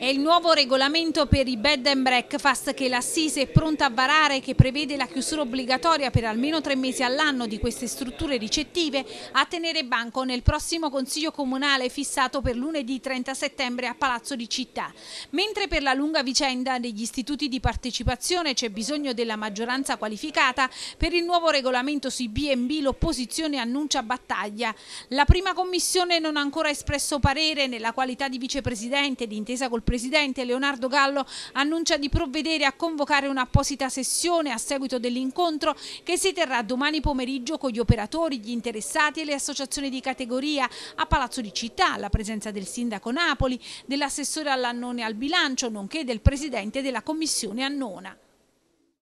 È il nuovo regolamento per i bed and breakfast che l'Assise è pronta a varare che prevede la chiusura obbligatoria per almeno tre mesi all'anno di queste strutture ricettive a tenere banco nel prossimo Consiglio Comunale fissato per lunedì 30 settembre a Palazzo di Città. Mentre per la lunga vicenda degli istituti di partecipazione c'è bisogno della maggioranza qualificata, per il nuovo regolamento sui B&B l'opposizione annuncia battaglia. La prima commissione non ha ancora espresso parere nella qualità di vicepresidente d'intesa col presidente Leonardo Gallo annuncia di provvedere a convocare un'apposita sessione a seguito dell'incontro che si terrà domani pomeriggio con gli operatori, gli interessati e le associazioni di categoria a Palazzo di Città, alla presenza del sindaco Napoli, dell'assessore all'annone al bilancio, nonché del presidente della commissione annona.